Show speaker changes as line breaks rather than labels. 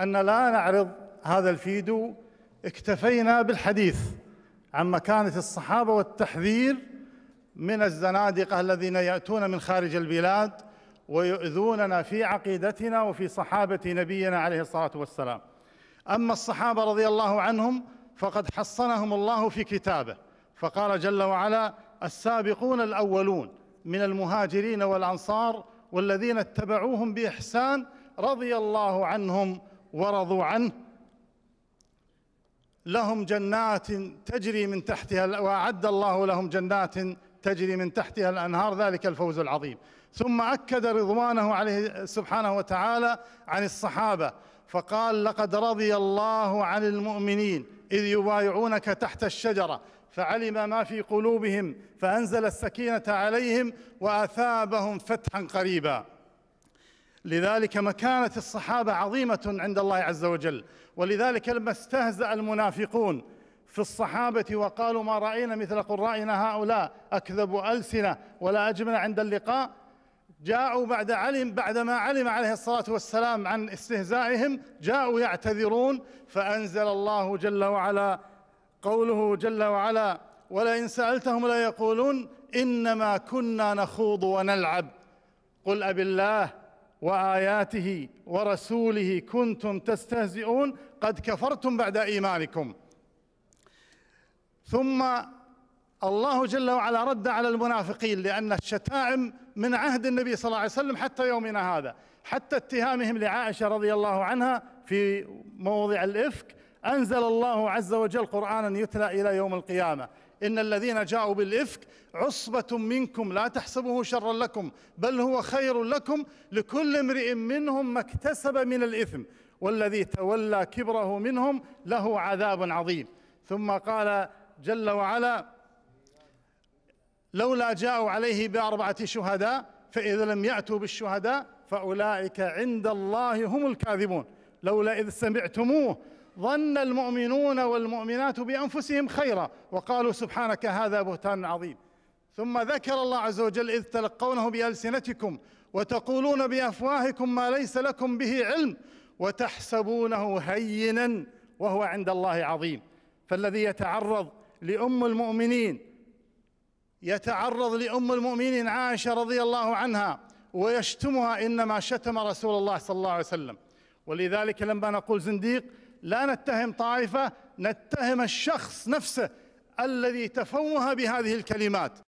أن لا نعرض هذا الفيديو اكتفينا بالحديث عن مكانة الصحابة والتحذير من الزنادقة الذين يأتون من خارج البلاد ويؤذوننا في عقيدتنا وفي صحابة نبينا عليه الصلاة والسلام أما الصحابة رضي الله عنهم فقد حصنهم الله في كتابه فقال جل وعلا السابقون الأولون من المهاجرين والأنصار والذين اتبعوهم بإحسان رضي الله عنهم ورضوا عنه لهم جنات تجري من تحتها واعد الله لهم جنات تجري من تحتها الانهار ذلك الفوز العظيم ثم اكد رضوانه عليه سبحانه وتعالى عن الصحابه فقال لقد رضي الله عن المؤمنين اذ يبايعونك تحت الشجره فعلم ما في قلوبهم فانزل السكينه عليهم واثابهم فتحا قريبا لذلك مكانة الصحابة عظيمة عند الله عز وجل ولذلك لما استهزأ المنافقون في الصحابة وقالوا ما رأينا مثل قرائنا هؤلاء أكذب ألسنة ولا أجمل عند اللقاء جاءوا بعد علم بعدما علم عليه الصلاة والسلام عن استهزائهم جاءوا يعتذرون فأنزل الله جل وعلا قوله جل وعلا ولئن سألتهم لا يقولون إنما كنا نخوض ونلعب قل أبالله الله واياته ورسوله كنتم تستهزئون قد كفرتم بعد ايمانكم ثم الله جل وعلا رد على المنافقين لان الشتائم من عهد النبي صلى الله عليه وسلم حتى يومنا هذا حتى اتهامهم لعائشه رضي الله عنها في موضع الافك أنزل الله عز وجل قرآنا يتلى إلى يوم القيامة إن الذين جاءوا بالإفك عصبة منكم لا تحسبوه شرا لكم بل هو خير لكم لكل امرئ منهم ما اكتسب من الإثم والذي تولى كبره منهم له عذاب عظيم ثم قال جل وعلا لولا جاءوا عليه بأربعة شهداء فإذا لم يأتوا بالشهداء فأولئك عند الله هم الكاذبون لولا إذ سمعتموه ظن المؤمنون والمؤمنات بانفسهم خيرا وقالوا سبحانك هذا بهتان عظيم ثم ذكر الله عز وجل اذ تلقونه بالسنتكم وتقولون بافواهكم ما ليس لكم به علم وتحسبونه هينا وهو عند الله عظيم فالذي يتعرض لام المؤمنين يتعرض لام المؤمنين عائشه رضي الله عنها ويشتمها انما شتم رسول الله صلى الله عليه وسلم ولذلك لما نقول زنديق لا نتهم طائفة نتهم الشخص نفسه الذي تفوه بهذه الكلمات